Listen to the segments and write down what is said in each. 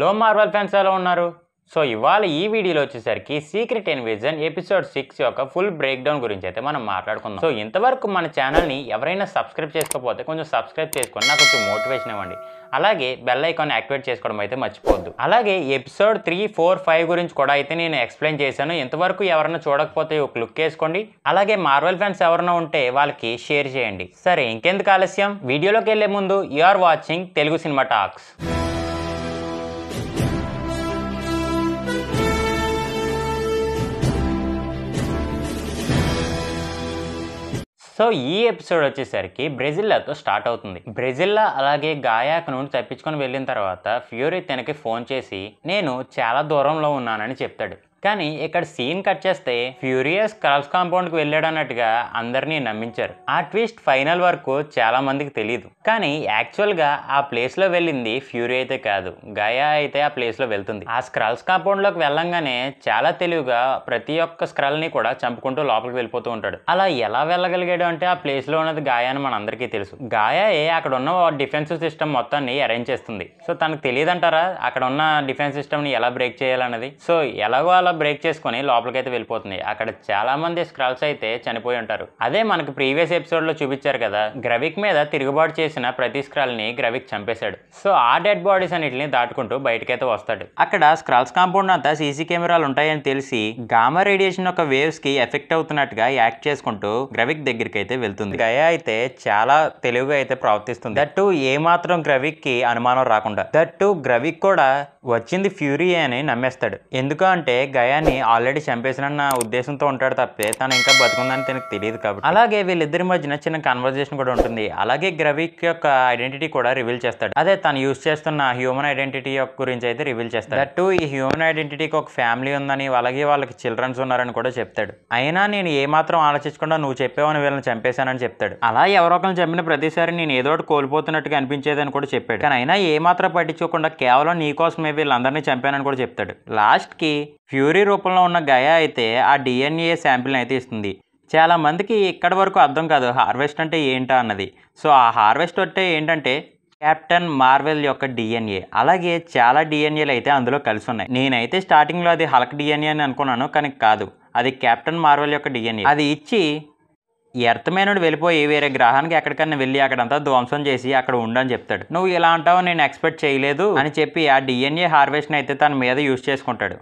లో marvel fans ఎలా ఉన్నారు సో ఇవాళ ఈ వీడియోలో వచ్చేసరికి సీక్రెట్ ఇన్విజన్ ఎపిసోడ్ సిక్స్ యొక్క ఫుల్ బ్రేక్ డౌన్ గురించి అయితే మనం మాట్లాడుకుందాం సో ఇంతవరకు మన ఛానల్ని ఎవరైనా సబ్స్క్రైబ్ చేసుకోకపోతే కొంచెం సబ్స్క్రైబ్ చేసుకొని నాకు కొంచెం మోటివేషన్ ఇవ్వండి అలాగే బెల్ ఐకాన్ యాక్టివేట్ చేసుకోవడం అయితే మర్చిపోద్దు అలాగే ఎపిసోడ్ త్రీ ఫోర్ ఫైవ్ గురించి కూడా అయితే నేను ఎక్స్ప్లెయిన్ చేశాను ఇంతవరకు ఎవరైనా చూడకపోతే ఒక లుక్ వేసుకోండి అలాగే మార్వల్ ఫ్యాన్స్ ఎవరైనా ఉంటే వాళ్ళకి షేర్ చేయండి సరే ఇంకెందుకు ఆలస్యం వీడియోలోకి వెళ్లే ముందు you are watching Telugu cinema talks so ఈ ఎపిసోడ్ వచ్చేసరికి బ్రెజిల్లాతో స్టార్ట్ అవుతుంది బ్రెజిల్లా అలాగే గాయాకు నుండి తప్పించుకొని వెళ్ళిన తర్వాత ఫ్యూరి తనకి ఫోన్ చేసి నేను చాలా దూరంలో ఉన్నానని చెప్తాడు కానీ ఇక్కడ సీన్ కట్ చేస్తే ఫ్యూరియస్ కాంపౌండ్ కు వెళ్ళాడు అన్నట్టుగా అందరినీ నమ్మించారు ఆ ట్విస్ట్ ఫైనల్ వరకు చాలా మందికి తెలియదు కానీ యాక్చువల్ గా ఆ ప్లేస్లో వెళ్ళింది ఫ్యూరీ అయితే కాదు గయా అయితే ఆ ప్లేస్లో వెళ్తుంది ఆ స్క్రల్స్ కాంపౌండ్లోకి వెళ్ళంగానే చాలా తెలివిగా ప్రతి ఒక్క స్క్రల్ని కూడా చంపుకుంటూ లోపలికి వెళ్ళిపోతూ ఉంటాడు అలా ఎలా వెళ్ళగలిగాడు అంటే ఆ ప్లేస్లో ఉన్నది గాయా అని మన అందరికీ తెలుసు గాయాయే అక్కడ ఉన్న డిఫెన్సివ్ సిస్టమ్ మొత్తాన్ని అరేంజ్ చేస్తుంది సో తనకు అంటారా అక్కడ ఉన్న డిఫెన్స్ ని ఎలా బ్రేక్ చేయాలన్నది సో ఎలాగో అలా బ్రేక్ చేసుకుని లోపలికైతే వెళ్ళిపోతుంది అక్కడ చాలామంది స్క్రల్స్ అయితే చనిపోయి ఉంటారు అదే మనకు ప్రీవియస్ ఎపిసోడ్లో చూపించారు కదా గ్రవిక్ మీద తిరుగుబాటు చేసిన ప్రతి స్క్రల్ని గ్రవిక్ చంపేశాడు సో ఆ డెడ్ బాడీస్ అన్నిటిని దాటుకుంటూ బయటకైతే వస్తాడు అక్కడ స్క్రల్స్ కాంపౌండ్ అంతా సీసీ కెమెరాలు ఉంటాయని తెలిసి గామా రేడియేషన్ యొక్క కి ఎఫెక్ట్ అవుతున్నట్టుగా యాక్ట్ చేసుకుంటూ గ్రవిక్ దగ్గరికి అయితే వెళ్తుంది గయా అయితే చాలా తెలివిగా అయితే ప్రవర్తిస్తుంది దట్టు ఏమాత్రం గ్రవిక్కి అనుమానం రాకుండా దట్టు గ్రవిక్ కూడా వచ్చింది ఫ్యూరీ అని నమ్మేస్తాడు ఎందుకంటే గయాన్ని ఆల్రెడీ చంపేసినన్న ఉద్దేశంతో ఉంటాడు తప్పే తను ఇంకా బతుకుందని తనకు తెలియదు కాబట్టి అలాగే వీళ్ళిద్దరి మధ్యన చిన్న కన్వర్జేషన్ కూడా ఉంటుంది అలాగే గ్రవిక్ యొక్క ఐడెంటిటీ కూడా రివీల్ చేస్తాడు అదే తను యూస్ చేస్తున్న హ్యూమన్ ఐడెంటిటీ యొక్క గురించి అయితే రివీల్ చేస్తాడు దట్టు ఈ హ్యూమన్ ఐడెంటిటీకి ఒక ఫ్యామిలీ ఉందని అలాగే వాళ్ళకి చిల్డ్రన్స్ ఉన్నారని కూడా చెప్తాడు అయినా నేను ఏమాత్రం ఆలోచించకుండా నువ్వు చెప్పావని వీళ్ళని చంపేశానని చెప్తాడు అలా ఎవరో ఒకరిని చంపిన ప్రతిసారి నేను ఏదో ఒకటి కోల్పోతున్నట్టుగా అనిపించేదని కూడా చెప్పాడు కానీ అయినా ఏమాత్రం పట్టించుకోకుండా కేవలం కోసమే వీళ్ళందరినీ చంపానని కూడా చెప్తాడు లాస్ట్కి ఫ్యూ యూరీ రూపంలో ఉన్న గయ అయితే ఆ డిఎన్ఏ శాంపిల్ని అయితే ఇస్తుంది చాలా మందికి ఇక్కడి వరకు అర్థం కాదు హార్వెస్ట్ అంటే ఏంటా అన్నది సో ఆ హార్వెస్ట్ అంటే ఏంటంటే క్యాప్టెన్ మార్వెల్ యొక్క డిఎన్ఏ అలాగే చాలా డిఎన్ఏలు అయితే అందులో కలిసి ఉన్నాయి నేనైతే స్టార్టింగ్లో అది హలక్ డిఎన్ఏ అని అనుకున్నాను కానీ కాదు అది క్యాప్టెన్ మార్వెల్ యొక్క డిఎన్ఏ అది ఇచ్చి ఎర్తమేనుడు వెళ్ళిపోయి వేరే గ్రహానికి ఎక్కడికన్నా వెళ్ళి అక్కడంతా ధ్వంసం చేసి అక్కడ ఉండని చెప్తాడు నువ్వు ఇలా అంటావు నేను ఎక్స్పెక్ట్ చేయలేదు అని చెప్పి ఆ డిఎన్ఏ హార్వెస్ట్ని అయితే తన మీద యూజ్ చేసుకుంటాడు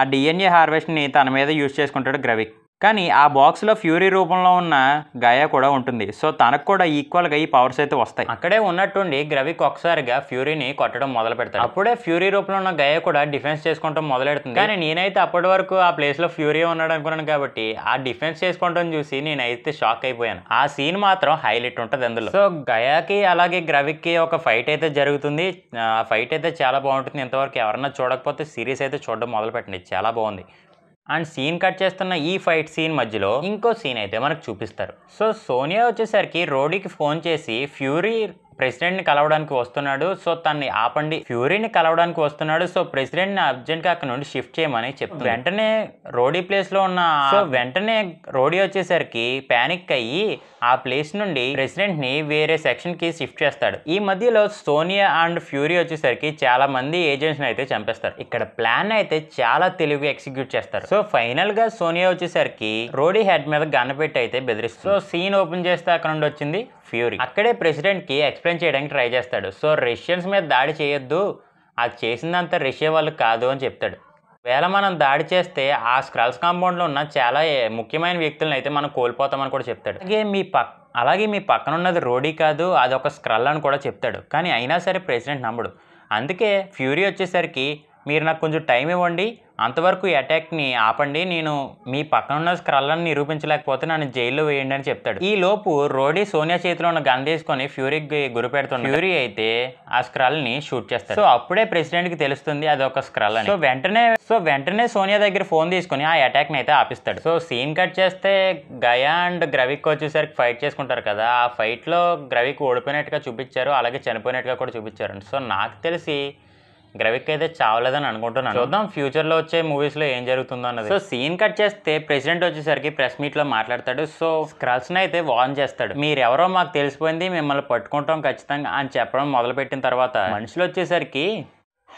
ఆ డిఎన్ఏ హార్వెస్ట్ని తన మీద యూజ్ చేసుకుంటాడు గ్రవిక్ కానీ ఆ బాక్స్లో ఫ్యూరీ రూపంలో ఉన్న గాయా కూడా ఉంటుంది సో తనకు కూడా ఈక్వల్గా ఈ పవర్స్ అయితే వస్తాయి అక్కడే ఉన్నట్టుండి గ్రవిక్ ఒకసారిగా ఫ్యూరీని కొట్టడం మొదలు పెడతాడు అప్పుడే ఫ్యూరీ రూపంలో ఉన్న గాయ కూడా డిఫెన్స్ మొదలు మొదలెడుతుంది కానీ నేనైతే అప్పటి వరకు ఆ ప్లేస్లో ఫ్యూరీ ఉన్నాడు అనుకున్నాను కాబట్టి ఆ డిఫెన్స్ చేసుకోవడం చూసి నేనైతే షాక్ అయిపోయాను ఆ సీన్ మాత్రం హైలైట్ ఉంటుంది అందులో సో గయాకి అలాగే గ్రవిక్కి ఒక ఫైట్ అయితే జరుగుతుంది ఆ ఫైట్ అయితే చాలా బాగుంటుంది ఇంతవరకు ఎవరన్నా చూడకపోతే సిరీస్ అయితే చూడడం మొదలు పెట్టండి చాలా బాగుంది అండ్ సీన్ కట్ చేస్తున్న ఈ ఫైట్ సీన్ మధ్యలో ఇంకో సీన్ అయితే మనకు చూపిస్తారు సో సోనియా వచ్చేసరికి రోడీకి ఫోన్ చేసి ఫ్యూరీ ప్రెసిడెంట్ని కలవడానికి వస్తున్నాడు సో తన్ని ఆపండి ఫ్యూరీని కలవడానికి వస్తున్నాడు సో ప్రెసిడెంట్ని అర్జెంట్గా అక్కడ నుండి షిఫ్ట్ చేయమని చెప్తుంది hmm. వెంటనే రోడీ ప్లేస్లో ఉన్న సో వెంటనే రోడీ వచ్చేసరికి ప్యానిక్ అయ్యి ఆ ప్లేస్ నుండి ప్రెసిడెంట్ ని వేరే సెక్షన్ కి షిఫ్ట్ చేస్తాడు ఈ మధ్యలో సోనియా అండ్ ఫ్యూరీ వచ్చేసరికి చాలా మంది ఏజెంట్స్ అయితే చంపేస్తారు ఇక్కడ ప్లాన్ అయితే చాలా తెలివి ఎగ్జిక్యూట్ చేస్తారు సో ఫైనల్ గా సోనియా వచ్చేసరికి రోడీ హెడ్ మీద గన్ పెట్టి అయితే బెదిరిస్తుంది సో సీన్ ఓపెన్ చేస్తే అక్కడ నుండి వచ్చింది ఫ్యూరీ అక్కడే ప్రెసిడెంట్ కి ఎక్స్ప్లెయిన్ చేయడానికి ట్రై చేస్తాడు సో రష్యన్స్ మీద దాడి చేయొద్దు అది చేసిందంతా రష్యా వాళ్ళు కాదు అని చెప్తాడు వేళ మనం దాడి చేస్తే ఆ స్క్రల్స్ కాంపౌండ్లో ఉన్న చాలా ముఖ్యమైన వ్యక్తులను అయితే మనం కోల్పోతామని కూడా చెప్తాడు అలాగే మీ పక్ అలాగే మీ పక్కన ఉన్నది రోడీ కాదు అదొక స్క్రల్ అని కూడా చెప్తాడు కానీ అయినా సరే ప్రెసిడెంట్ నమ్మడు అందుకే ఫ్యూరీ వచ్చేసరికి మీరు నాకు కొంచెం టైం ఇవ్వండి అంతవరకు ఈ అటాక్ని ఆపండి నేను మీ పక్కన ఉన్న స్క్రల్లను నిరూపించలేకపోతే నన్ను జైల్లో వేయండి అని చెప్తాడు ఈ లోపు రోడీ సోనియా చేతిలో ఉన్న గన్ తీసుకొని ఫ్యూరీకి గురి పెడుతుంది ఫ్యూరీ అయితే ఆ స్క్రల్ని షూట్ చేస్తాడు సో అప్పుడే ప్రెసిడెంట్కి తెలుస్తుంది అది ఒక స్క్రల్ అని సో వెంటనే సో వెంటనే సోనియా దగ్గర ఫోన్ తీసుకుని ఆ అటాక్ని అయితే ఆపిస్తాడు సో సీన్ కట్ చేస్తే గయా అండ్ గ్రవిక్ వచ్చేసరికి ఫైట్ చేసుకుంటారు కదా ఆ ఫైట్లో గ్రవిక్ ఓడిపోయినట్టుగా చూపించారు అలాగే చనిపోయినట్టుగా కూడా చూపించారు సో నాకు తెలిసి గ్రవిక్ అయితే చావలేదని అనుకుంటున్నాను చూద్దాం ఫ్యూచర్లో వచ్చే మూవీస్లో ఏం జరుగుతుందో అన్నది సో సీన్ కట్ చేస్తే ప్రెసిడెంట్ వచ్చేసరికి ప్రెస్ మీట్లో మాట్లాడతాడు సో స్క్రల్స్ని అయితే వార్న్ చేస్తాడు మీరెవరో మాకు తెలిసిపోయింది మిమ్మల్ని పట్టుకుంటాం ఖచ్చితంగా అని చెప్పడం మొదలుపెట్టిన తర్వాత మనుషులు వచ్చేసరికి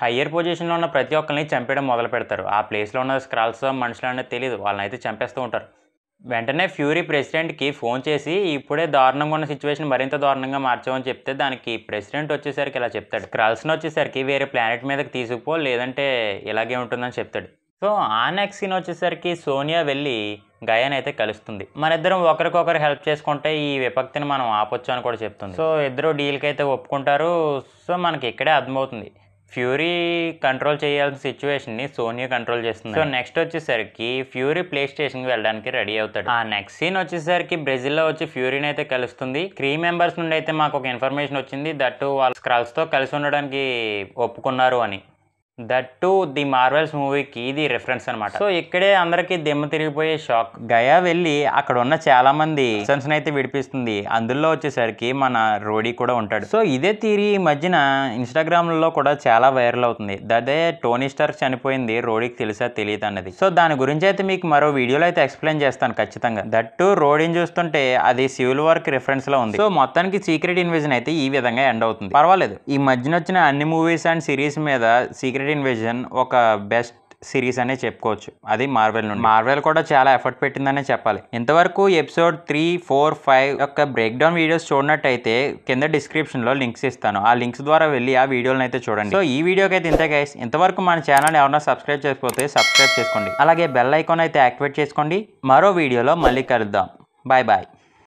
హయ్యర్ పొజిషన్లో ఉన్న ప్రతి ఒక్కరిని చంపేయడం మొదలు పెడతారు ఆ ప్లేస్లో ఉన్న స్క్రాల్స్ మనుషులు అనేది తెలియదు వాళ్ళని అయితే చంపేస్తూ ఉంటారు వెంటనే ఫ్యూరీ ప్రెసిడెంట్కి ఫోన్ చేసి ఇప్పుడే దారుణంగా ఉన్న సిచ్యువేషన్ మరింత దారుణంగా మార్చామని చెప్తే దానికి ప్రెసిడెంట్ వచ్చేసరికి ఇలా చెప్తాడు క్రాల్స్ని వచ్చేసరికి వేరే ప్లానెట్ మీదకి తీసుకుపో లేదంటే ఇలాగే ఉంటుందని చెప్తాడు సో ఆ వచ్చేసరికి సోనియా వెళ్ళి గయాన్ అయితే కలుస్తుంది మన ఇద్దరం ఒకరికొకరు హెల్ప్ చేసుకుంటే ఈ విపక్తిని మనం ఆపొచ్చు అని కూడా చెప్తుంది సో ఇద్దరు డీల్కి అయితే ఒప్పుకుంటారు సో మనకి ఇక్కడే అర్థమవుతుంది ఫ్యూరీ కంట్రోల్ చేయాల్సిన సిచ్యువేషన్ని సోనియా కంట్రోల్ చేస్తుంది సో నెక్స్ట్ వచ్చేసరికి ఫ్యూరీ ప్లే స్టేషన్కి వెళ్ళడానికి రెడీ అవుతాడు ఆ నెక్స్ట్ సీన్ వచ్చేసరికి బ్రెజిల్లో వచ్చి ఫ్యూరీని అయితే కలుస్తుంది త్రీ మెంబర్స్ నుండి అయితే మాకు ఒక ఇన్ఫర్మేషన్ వచ్చింది దట్టు వాళ్ళ స్క్రల్స్తో కలిసి ఉండడానికి ఒప్పుకున్నారు అని దట్ టు ది మార్వెల్స్ మూవీకి ఇది రెఫరెన్స్ అనమాట సో ఇక్కడే అందరికి దెమ్మ తిరిగిపోయే షాక్ గయా వెళ్ళి అక్కడ ఉన్న చాలా మంది సన్స్ అయితే విడిపిస్తుంది అందులో వచ్చేసరికి మన రోడీ కూడా ఉంటాడు సో ఇదే తీరి ఈ మధ్యన ఇన్స్టాగ్రామ్ లో కూడా చాలా వైరల్ అవుతుంది అదే టోనీ స్టార్ చనిపోయింది రోడీకి తెలుసా తెలియదు అన్నది సో దాని గురించి అయితే మీకు మరో వీడియోలో అయితే ఎక్స్ప్లెయిన్ చేస్తాను ఖచ్చితంగా దట్ టు రోడీని చూస్తుంటే అది సివిల్ వార్ కి రెఫరెన్స్ లో ఉంది సో మొత్తానికి సీక్రెట్ ఇన్విజన్ అయితే ఈ విధంగా ఎండ్ అవుతుంది పర్వాలేదు ఈ మధ్యన వచ్చిన అన్ని మూవీస్ అండ్ సిరీస్ మీద సీక్రెట్ సీక్రెట్ ఇన్వేజన్ ఒక బెస్ట్ సిరీస్ అనే చెప్పుకోవచ్చు అది మార్వెల్ నుండి మార్వెల్ కూడా చాలా ఎఫర్ట్ పెట్టిందనే చెప్పాలి ఇంతవరకు ఎపిసోడ్ త్రీ ఫోర్ ఫైవ్ యొక్క బ్రేక్ డౌన్ వీడియోస్ చూడనట్టయితే కింద డిస్క్రిప్షన్లో లింక్స్ ఇస్తాను ఆ లింక్స్ ద్వారా వెళ్ళి ఆ వీడియోలను అయితే చూడండి సో ఈ వీడియోకి అయితే ఇంతే గైస్ ఇంతవరకు మన ఛానల్ ఎవరైనా సబ్స్క్రైబ్ చేసుకోతే సబ్స్క్రైబ్ చేసుకోండి అలాగే బెల్ ఐకాన్ అయితే యాక్టివేట్ చేసుకోండి మరో వీడియోలో మళ్ళీ కలుద్దాం బాయ్ బాయ్